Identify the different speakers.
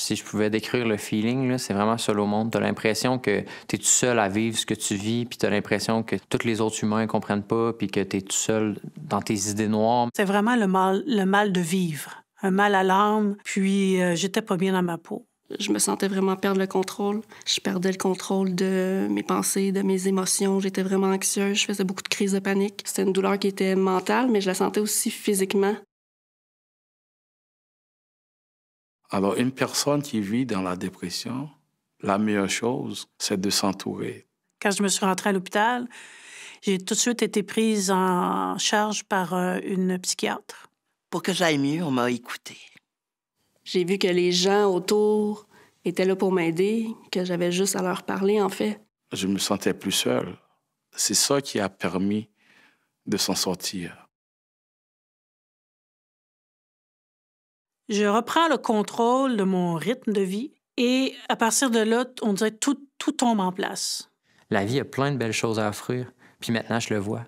Speaker 1: si je pouvais décrire le feeling, c'est vraiment seul au monde. T'as l'impression que t'es tout seul à vivre ce que tu vis, puis t'as l'impression que tous les autres humains comprennent pas, puis que t'es tout seul dans tes idées noires.
Speaker 2: C'est vraiment le mal, le mal de vivre, un mal à l'âme,
Speaker 3: puis euh, j'étais pas bien dans ma peau. Je me sentais vraiment perdre le contrôle. Je perdais le contrôle de mes pensées, de mes émotions. J'étais vraiment anxieuse. Je faisais beaucoup de crises de panique. C'était une douleur qui était mentale, mais je la sentais aussi physiquement.
Speaker 4: Alors une personne qui vit dans la dépression, la meilleure chose, c'est de s'entourer.
Speaker 2: Quand je me suis rentrée à l'hôpital, j'ai tout de suite été prise en
Speaker 3: charge par euh, une psychiatre. Pour que j'aille mieux, on m'a écoutée. J'ai vu que les gens autour étaient là pour m'aider, que j'avais juste à leur parler, en fait.
Speaker 5: Je me sentais plus seule. C'est ça qui a permis de s'en sortir. je
Speaker 2: reprends le contrôle de mon rythme de vie et à partir de là, on dirait tout, tout tombe
Speaker 5: en place.
Speaker 1: La vie a plein de belles choses à offrir, puis maintenant je le vois.